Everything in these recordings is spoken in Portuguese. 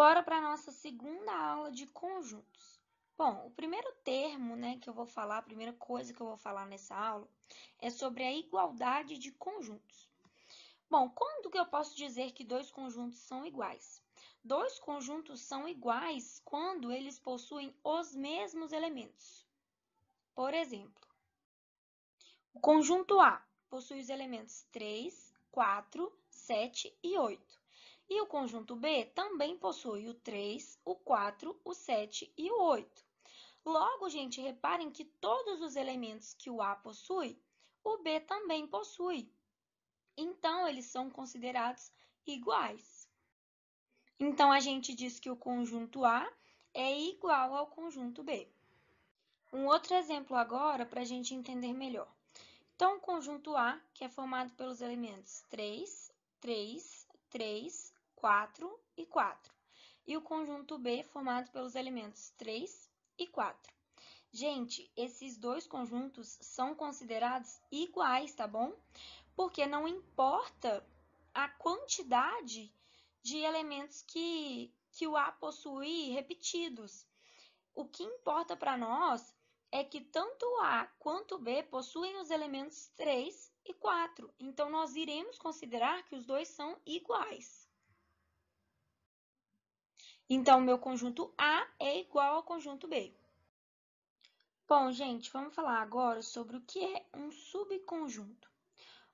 Bora para a nossa segunda aula de conjuntos. Bom, o primeiro termo né, que eu vou falar, a primeira coisa que eu vou falar nessa aula é sobre a igualdade de conjuntos. Bom, quando que eu posso dizer que dois conjuntos são iguais? Dois conjuntos são iguais quando eles possuem os mesmos elementos. Por exemplo, o conjunto A possui os elementos 3, 4, 7 e 8. E o conjunto B também possui o 3, o 4, o 7 e o 8. Logo, gente, reparem que todos os elementos que o A possui, o B também possui. Então, eles são considerados iguais. Então, a gente diz que o conjunto A é igual ao conjunto B. Um outro exemplo agora para a gente entender melhor. Então, o conjunto A, que é formado pelos elementos 3, 3, 3, 4 e 4. E o conjunto B é formado pelos elementos 3 e 4. Gente, esses dois conjuntos são considerados iguais, tá bom? Porque não importa a quantidade de elementos que, que o A possui repetidos. O que importa para nós é que tanto o A quanto o B possuem os elementos 3 e 4. Então, nós iremos considerar que os dois são iguais. Então, meu conjunto A é igual ao conjunto B. Bom, gente, vamos falar agora sobre o que é um subconjunto.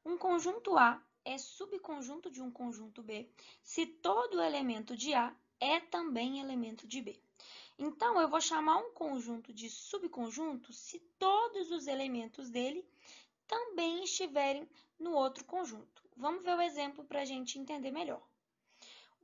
Um conjunto A é subconjunto de um conjunto B se todo elemento de A é também elemento de B. Então, eu vou chamar um conjunto de subconjunto se todos os elementos dele também estiverem no outro conjunto. Vamos ver o exemplo para a gente entender melhor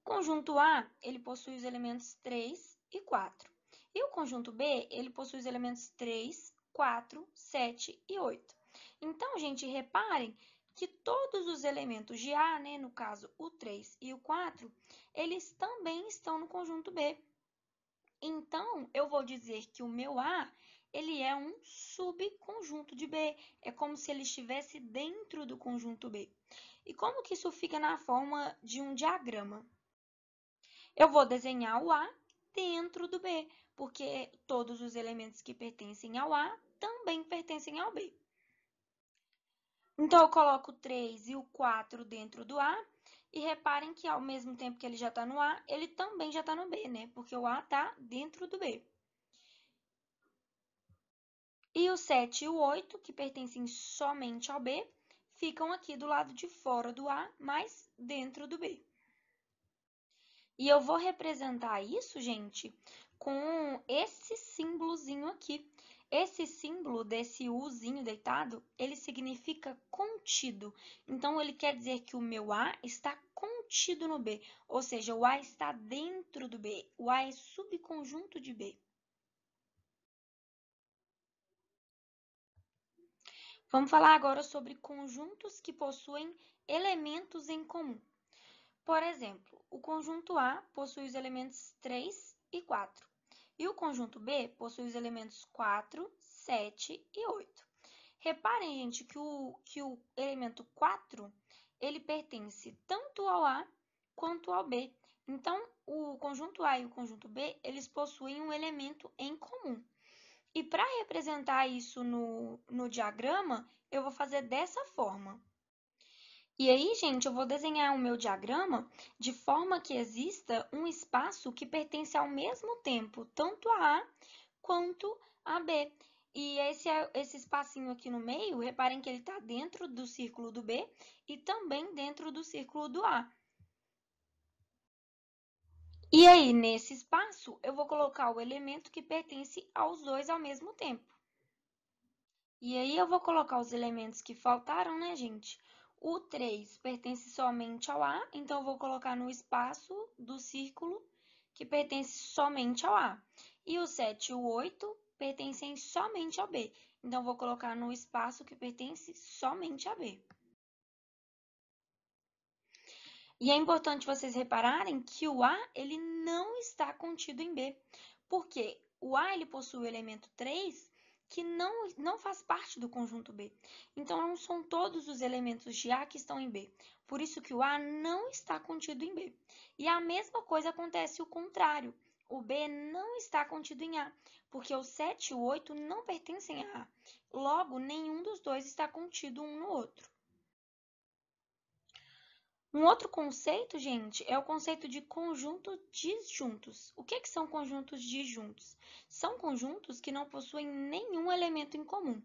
conjunto A, ele possui os elementos 3 e 4. E o conjunto B, ele possui os elementos 3, 4, 7 e 8. Então, gente, reparem que todos os elementos de A, né, no caso o 3 e o 4, eles também estão no conjunto B. Então, eu vou dizer que o meu A, ele é um subconjunto de B. É como se ele estivesse dentro do conjunto B. E como que isso fica na forma de um diagrama? eu vou desenhar o A dentro do B, porque todos os elementos que pertencem ao A também pertencem ao B. Então, eu coloco o 3 e o 4 dentro do A, e reparem que ao mesmo tempo que ele já está no A, ele também já está no B, né? Porque o A está dentro do B. E o 7 e o 8, que pertencem somente ao B, ficam aqui do lado de fora do A, mas dentro do B. E eu vou representar isso, gente, com esse símbolozinho aqui. Esse símbolo desse Uzinho deitado, ele significa contido. Então, ele quer dizer que o meu A está contido no B, ou seja, o A está dentro do B, o A é subconjunto de B. Vamos falar agora sobre conjuntos que possuem elementos em comum. Por exemplo, o conjunto A possui os elementos 3 e 4, e o conjunto B possui os elementos 4, 7 e 8. Reparem, gente, que o, que o elemento 4 ele pertence tanto ao A quanto ao B. Então, o conjunto A e o conjunto B, eles possuem um elemento em comum. E para representar isso no, no diagrama, eu vou fazer dessa forma. E aí, gente, eu vou desenhar o meu diagrama de forma que exista um espaço que pertence ao mesmo tempo, tanto a A quanto a B. E esse, é, esse espacinho aqui no meio, reparem que ele está dentro do círculo do B e também dentro do círculo do A. E aí, nesse espaço, eu vou colocar o elemento que pertence aos dois ao mesmo tempo. E aí, eu vou colocar os elementos que faltaram, né, gente? O 3 pertence somente ao A, então eu vou colocar no espaço do círculo que pertence somente ao A. E o 7 e o 8 pertencem somente ao B, então eu vou colocar no espaço que pertence somente a B. E é importante vocês repararem que o A ele não está contido em B, porque o A ele possui o elemento 3 que não, não faz parte do conjunto B. Então, não são todos os elementos de A que estão em B. Por isso que o A não está contido em B. E a mesma coisa acontece o contrário. O B não está contido em A, porque o 7 e o 8 não pertencem a A. Logo, nenhum dos dois está contido um no outro. Um outro conceito, gente, é o conceito de conjunto disjuntos. O que, que são conjuntos disjuntos? São conjuntos que não possuem nenhum elemento em comum.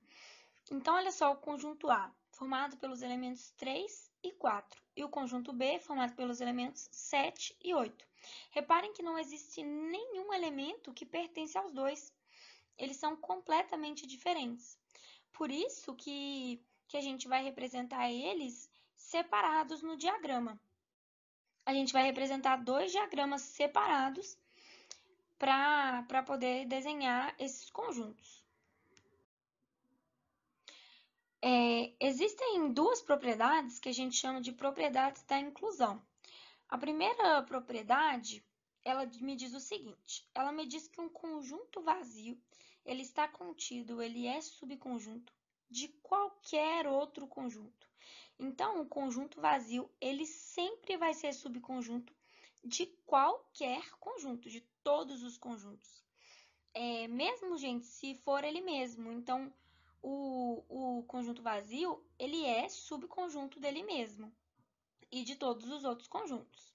Então, olha só o conjunto A, formado pelos elementos 3 e 4, e o conjunto B, formado pelos elementos 7 e 8. Reparem que não existe nenhum elemento que pertence aos dois. Eles são completamente diferentes. Por isso que, que a gente vai representar eles separados no diagrama. A gente vai representar dois diagramas separados para poder desenhar esses conjuntos. É, existem duas propriedades que a gente chama de propriedades da inclusão. A primeira propriedade, ela me diz o seguinte, ela me diz que um conjunto vazio, ele está contido, ele é subconjunto de qualquer outro conjunto. Então, o conjunto vazio, ele sempre vai ser subconjunto de qualquer conjunto, de todos os conjuntos. É, mesmo, gente, se for ele mesmo. Então, o, o conjunto vazio, ele é subconjunto dele mesmo e de todos os outros conjuntos.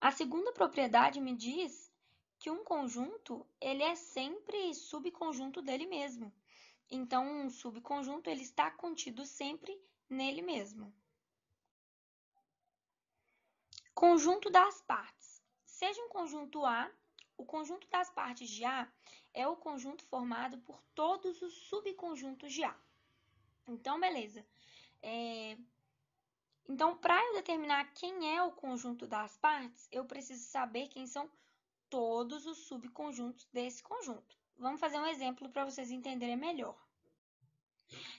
A segunda propriedade me diz que um conjunto, ele é sempre subconjunto dele mesmo. Então, um subconjunto ele está contido sempre nele mesmo. Conjunto das partes. Seja um conjunto A, o conjunto das partes de A é o conjunto formado por todos os subconjuntos de A. Então, beleza. É... Então, para eu determinar quem é o conjunto das partes, eu preciso saber quem são todos os subconjuntos desse conjunto. Vamos fazer um exemplo para vocês entenderem melhor.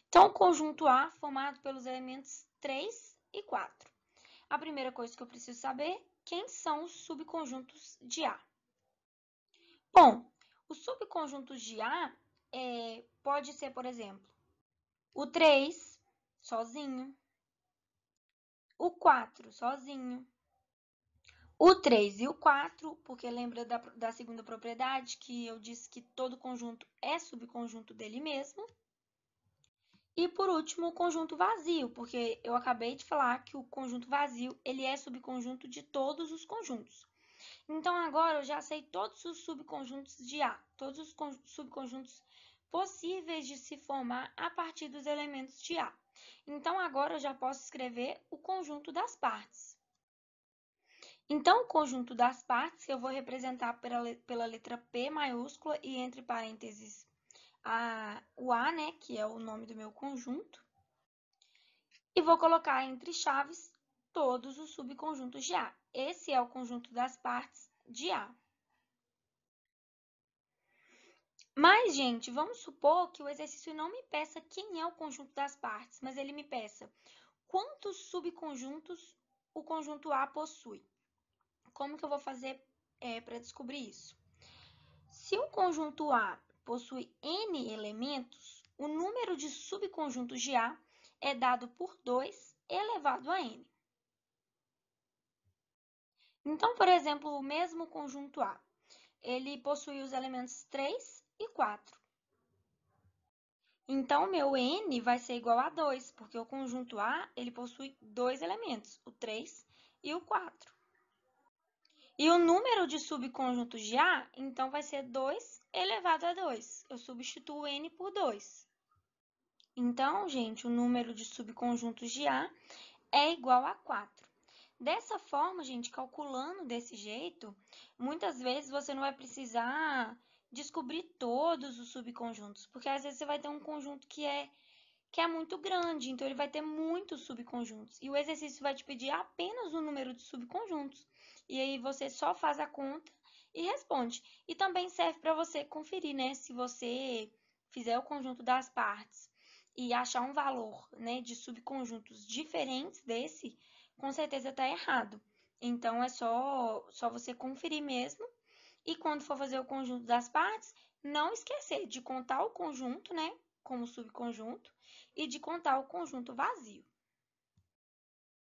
Então, o conjunto A formado pelos elementos 3 e 4. A primeira coisa que eu preciso saber, quem são os subconjuntos de A? Bom, os subconjuntos de A é, pode ser, por exemplo, o 3 sozinho, o 4 sozinho, o 3 e o 4, porque lembra da, da segunda propriedade que eu disse que todo conjunto é subconjunto dele mesmo. E por último, o conjunto vazio, porque eu acabei de falar que o conjunto vazio ele é subconjunto de todos os conjuntos. Então agora eu já sei todos os subconjuntos de A, todos os subconjuntos possíveis de se formar a partir dos elementos de A. Então agora eu já posso escrever o conjunto das partes. Então, o conjunto das partes eu vou representar pela, pela letra P maiúscula e entre parênteses a, o A, né, que é o nome do meu conjunto. E vou colocar entre chaves todos os subconjuntos de A. Esse é o conjunto das partes de A. Mas, gente, vamos supor que o exercício não me peça quem é o conjunto das partes, mas ele me peça quantos subconjuntos o conjunto A possui. Como que eu vou fazer é, para descobrir isso? Se o conjunto A possui n elementos, o número de subconjuntos de A é dado por 2 elevado a n. Então, por exemplo, o mesmo conjunto A, ele possui os elementos 3 e 4. Então, meu n vai ser igual a 2, porque o conjunto A ele possui dois elementos, o 3 e o 4. E o número de subconjuntos de A, então, vai ser 2 elevado a 2. Eu substituo N por 2. Então, gente, o número de subconjuntos de A é igual a 4. Dessa forma, gente, calculando desse jeito, muitas vezes você não vai precisar descobrir todos os subconjuntos, porque às vezes você vai ter um conjunto que é que é muito grande, então ele vai ter muitos subconjuntos. E o exercício vai te pedir apenas o um número de subconjuntos. E aí você só faz a conta e responde. E também serve para você conferir, né, se você fizer o conjunto das partes e achar um valor, né, de subconjuntos diferentes desse, com certeza está errado. Então é só só você conferir mesmo. E quando for fazer o conjunto das partes, não esquecer de contar o conjunto, né? como subconjunto e de contar o conjunto vazio.